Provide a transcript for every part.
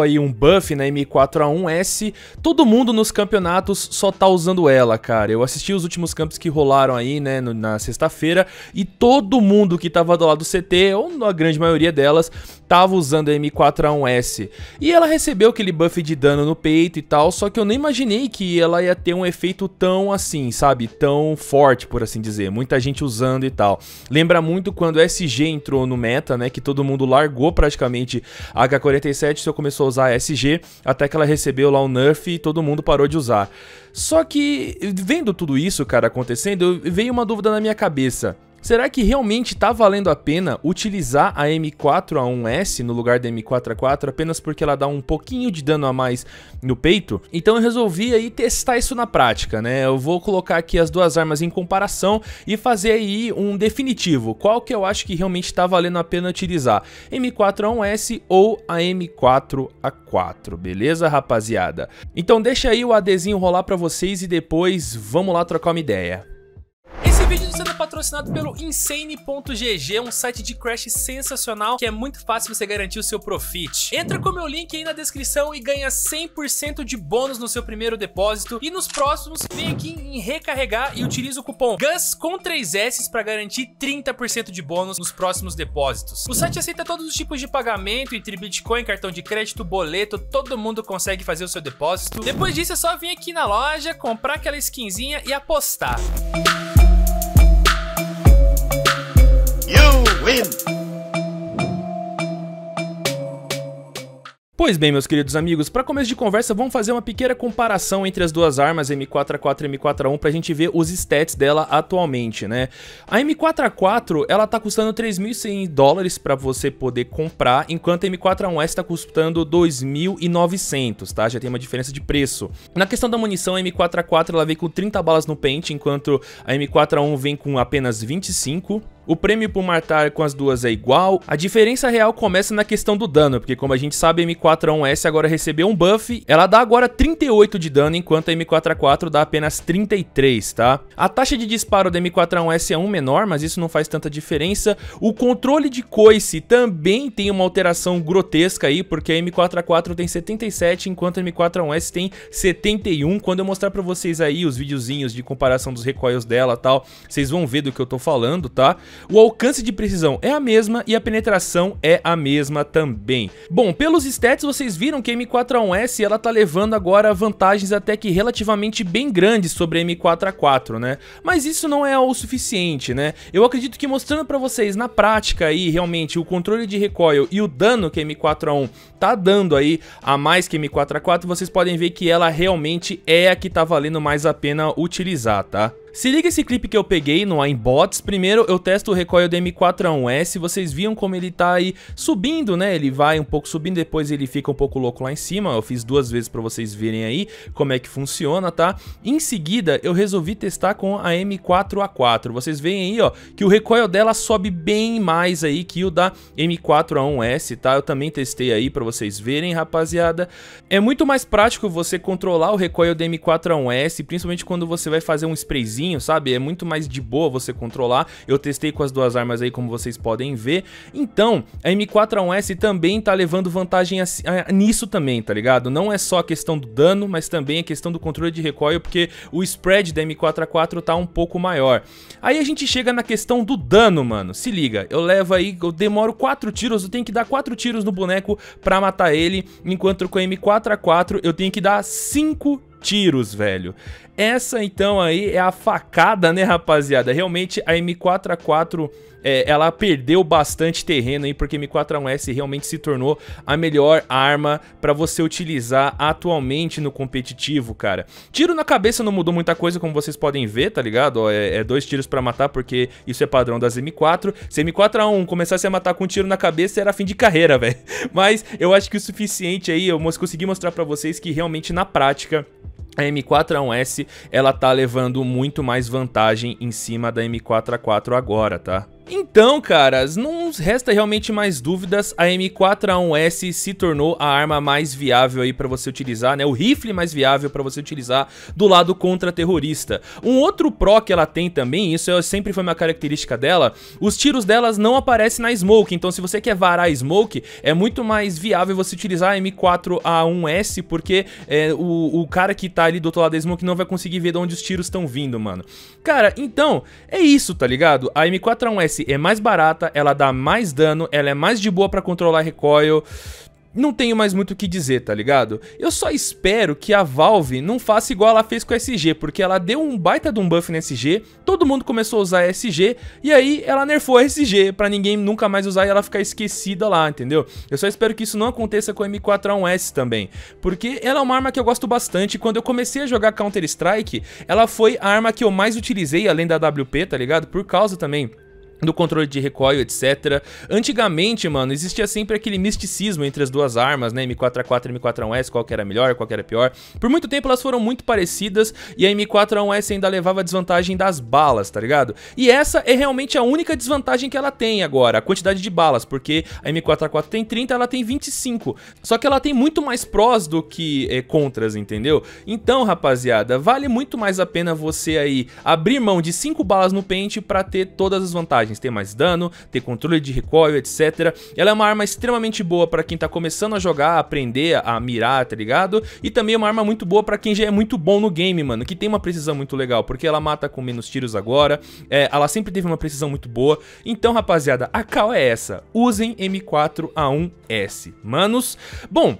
aí um buff na M4A1S, todo mundo nos campeonatos só tá usando ela, cara. Eu assisti os últimos campos que rolaram aí, né, no, na sexta-feira, e todo mundo que tava do lado do CT, ou a grande maioria delas, tava usando a M4A1S. E ela recebeu aquele buff de dano no peito e tal, só que eu nem imaginei que ela ia ter um efeito tão assim, sabe, tão forte, por assim dizer. Muita gente usando e tal. Lembra muito quando o SG entrou no meta, né, que todo mundo largou praticamente a AK-47, só começou começou a usar SG, até que ela recebeu lá um nerf e todo mundo parou de usar. Só que, vendo tudo isso, cara, acontecendo, veio uma dúvida na minha cabeça. Será que realmente está valendo a pena utilizar a M4A1S no lugar da M4A4 apenas porque ela dá um pouquinho de dano a mais no peito? Então eu resolvi aí testar isso na prática, né? Eu vou colocar aqui as duas armas em comparação e fazer aí um definitivo, qual que eu acho que realmente está valendo a pena utilizar, M4A1S ou a M4A4, beleza rapaziada? Então deixa aí o ADzinho rolar para vocês e depois vamos lá trocar uma ideia vídeo sendo é patrocinado pelo Insane.gg, um site de crash sensacional que é muito fácil você garantir o seu profit. Entra com o meu link aí na descrição e ganha 100% de bônus no seu primeiro depósito. E nos próximos, vem aqui em recarregar e utiliza o cupom GUS com 3 S para garantir 30% de bônus nos próximos depósitos. O site aceita todos os tipos de pagamento, entre Bitcoin, cartão de crédito, boleto, todo mundo consegue fazer o seu depósito. Depois disso é só vir aqui na loja, comprar aquela skinzinha e apostar. Pois bem, meus queridos amigos, para começo de conversa, vamos fazer uma pequena comparação entre as duas armas, M4A4 e M4A1, pra gente ver os stats dela atualmente, né? A M4A4, ela tá custando 3.100 dólares para você poder comprar, enquanto a M4A1S tá custando 2.900, tá? Já tem uma diferença de preço. Na questão da munição, a M4A4 ela vem com 30 balas no pente, enquanto a M4A1 vem com apenas 25 o prêmio por matar com as duas é igual. A diferença real começa na questão do dano, porque como a gente sabe, a M4A1S agora recebeu um buff, ela dá agora 38 de dano, enquanto a M4A4 dá apenas 33, tá? A taxa de disparo da M4A1S é um menor, mas isso não faz tanta diferença. O controle de coice também tem uma alteração grotesca aí, porque a M4A4 tem 77, enquanto a M4A1S tem 71. Quando eu mostrar pra vocês aí os videozinhos de comparação dos recoils dela tal, vocês vão ver do que eu tô falando, tá? O alcance de precisão é a mesma e a penetração é a mesma também. Bom, pelos stats vocês viram que a M4A1S ela tá levando agora vantagens até que relativamente bem grandes sobre a M4A4, né? Mas isso não é o suficiente, né? Eu acredito que mostrando para vocês na prática aí realmente o controle de recoil e o dano que a M4A1 tá dando aí a mais que a M4A4, vocês podem ver que ela realmente é a que tá valendo mais a pena utilizar, tá? Se liga esse clipe que eu peguei no iBots, primeiro eu testo o recoil do M4A1S, vocês viam como ele tá aí subindo, né, ele vai um pouco subindo, depois ele fica um pouco louco lá em cima, eu fiz duas vezes pra vocês verem aí como é que funciona, tá? Em seguida eu resolvi testar com a M4A4, vocês veem aí, ó, que o recoil dela sobe bem mais aí que o da M4A1S, tá? Eu também testei aí pra vocês verem, rapaziada. É muito mais prático você controlar o recoil do M4A1S, principalmente quando você vai fazer um sprayzinho sabe? É muito mais de boa você controlar. Eu testei com as duas armas aí, como vocês podem ver. Então, a M4A1S também tá levando vantagem a, a, nisso também, tá ligado? Não é só a questão do dano, mas também a questão do controle de recoil, porque o spread da M4A4 tá um pouco maior. Aí a gente chega na questão do dano, mano. Se liga, eu levo aí, eu demoro 4 tiros, eu tenho que dar 4 tiros no boneco pra matar ele, enquanto com a M4A4 eu tenho que dar 5 tiros, velho. Essa então aí é a facada, né, rapaziada? Realmente a M4A4 é, ela perdeu bastante terreno aí, porque M4A1S realmente se tornou a melhor arma para você utilizar atualmente no competitivo, cara. Tiro na cabeça não mudou muita coisa, como vocês podem ver, tá ligado? Ó, é, é, dois tiros para matar, porque isso é padrão das M4. Se M4A1 começasse a matar com um tiro na cabeça, era fim de carreira, velho. Mas eu acho que o suficiente aí, eu consegui mostrar para vocês que realmente na prática a M4A1S, ela tá levando muito mais vantagem em cima da M4A4 agora, tá? Então, caras, não resta realmente mais dúvidas, a M4A1S se tornou a arma mais viável aí para você utilizar, né? O rifle mais viável para você utilizar do lado contra-terrorista. Um outro pró que ela tem também, isso é, sempre foi uma característica dela, os tiros delas não aparecem na smoke, então se você quer varar a smoke, é muito mais viável você utilizar a M4A1S, porque é, o, o cara que tá ali do outro lado da smoke não vai conseguir ver de onde os tiros estão vindo, mano. Cara, então, é isso, tá ligado? A M4A1S é mais barata, ela dá mais dano, ela é mais de boa para controlar recoil não tenho mais muito o que dizer, tá ligado? Eu só espero que a Valve não faça igual ela fez com a SG, porque ela deu um baita de um buff na SG, todo mundo começou a usar a SG, e aí ela nerfou a SG pra ninguém nunca mais usar e ela ficar esquecida lá, entendeu? Eu só espero que isso não aconteça com a M4A1S também, porque ela é uma arma que eu gosto bastante, quando eu comecei a jogar Counter-Strike, ela foi a arma que eu mais utilizei, além da WP, tá ligado? Por causa também do controle de recoil, etc. Antigamente, mano, existia sempre aquele misticismo entre as duas armas, né? M4A4 e M4A1S, qual que era melhor, qual que era pior. Por muito tempo elas foram muito parecidas e a M4A1S ainda levava a desvantagem das balas, tá ligado? E essa é realmente a única desvantagem que ela tem agora, a quantidade de balas, porque a M4A4 tem 30, ela tem 25. Só que ela tem muito mais prós do que é, contras, entendeu? Então, rapaziada, vale muito mais a pena você aí abrir mão de 5 balas no pente pra ter todas as vantagens personagens, tem mais dano, tem controle de recoil, etc. Ela é uma arma extremamente boa para quem tá começando a jogar, a aprender a mirar, tá ligado? E também é uma arma muito boa para quem já é muito bom no game, mano, que tem uma precisão muito legal, porque ela mata com menos tiros agora, é, ela sempre teve uma precisão muito boa. Então, rapaziada, a cal é essa, usem M4A1S, manos. Bom,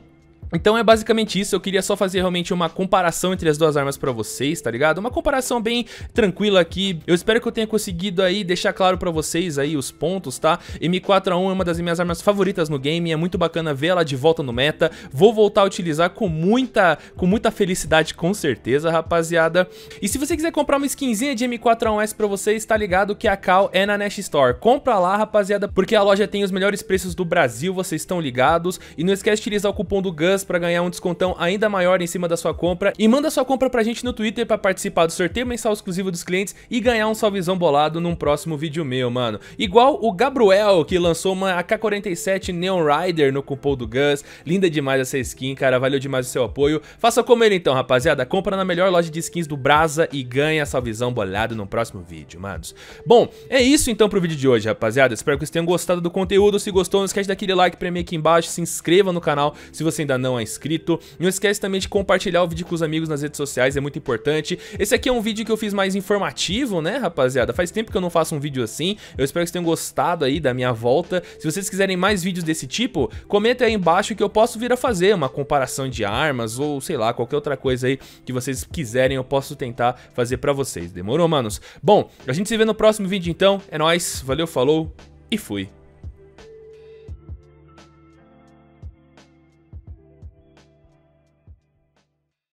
então é basicamente isso, eu queria só fazer realmente uma comparação entre as duas armas pra vocês, tá ligado? Uma comparação bem tranquila aqui, eu espero que eu tenha conseguido aí deixar claro pra vocês aí os pontos, tá? M4A1 é uma das minhas armas favoritas no game, é muito bacana ver ela de volta no meta, vou voltar a utilizar com muita, com muita felicidade com certeza, rapaziada. E se você quiser comprar uma skinzinha de M4A1S pra vocês, tá ligado que a Cal é na Nash Store, compra lá rapaziada, porque a loja tem os melhores preços do Brasil, vocês estão ligados, e não esquece de utilizar o cupom do Gus dicas para ganhar um descontão ainda maior em cima da sua compra e manda sua compra pra gente no Twitter para participar do sorteio mensal exclusivo dos clientes e ganhar um salvezão bolado num próximo vídeo meu, mano. Igual o Gabriel, que lançou uma AK-47 Neon Rider no cupom do Gus. Linda demais essa skin, cara, valeu demais o seu apoio. Faça como ele então, rapaziada, compra na melhor loja de skins do Brasa e ganha salvezão bolado no próximo vídeo, manos. Bom, é isso então pro vídeo de hoje, rapaziada. Espero que vocês tenham gostado do conteúdo. Se gostou, não esquece daquele like pra mim aqui embaixo, se inscreva no canal se você ainda não não é inscrito. Não esquece também de compartilhar o vídeo com os amigos nas redes sociais, é muito importante. Esse aqui é um vídeo que eu fiz mais informativo, né, rapaziada? Faz tempo que eu não faço um vídeo assim. Eu espero que vocês tenham gostado aí da minha volta. Se vocês quiserem mais vídeos desse tipo, comenta aí embaixo que eu posso vir a fazer uma comparação de armas ou, sei lá, qualquer outra coisa aí que vocês quiserem, eu posso tentar fazer pra vocês. Demorou, manos? Bom, a gente se vê no próximo vídeo então. É nóis, valeu, falou e fui.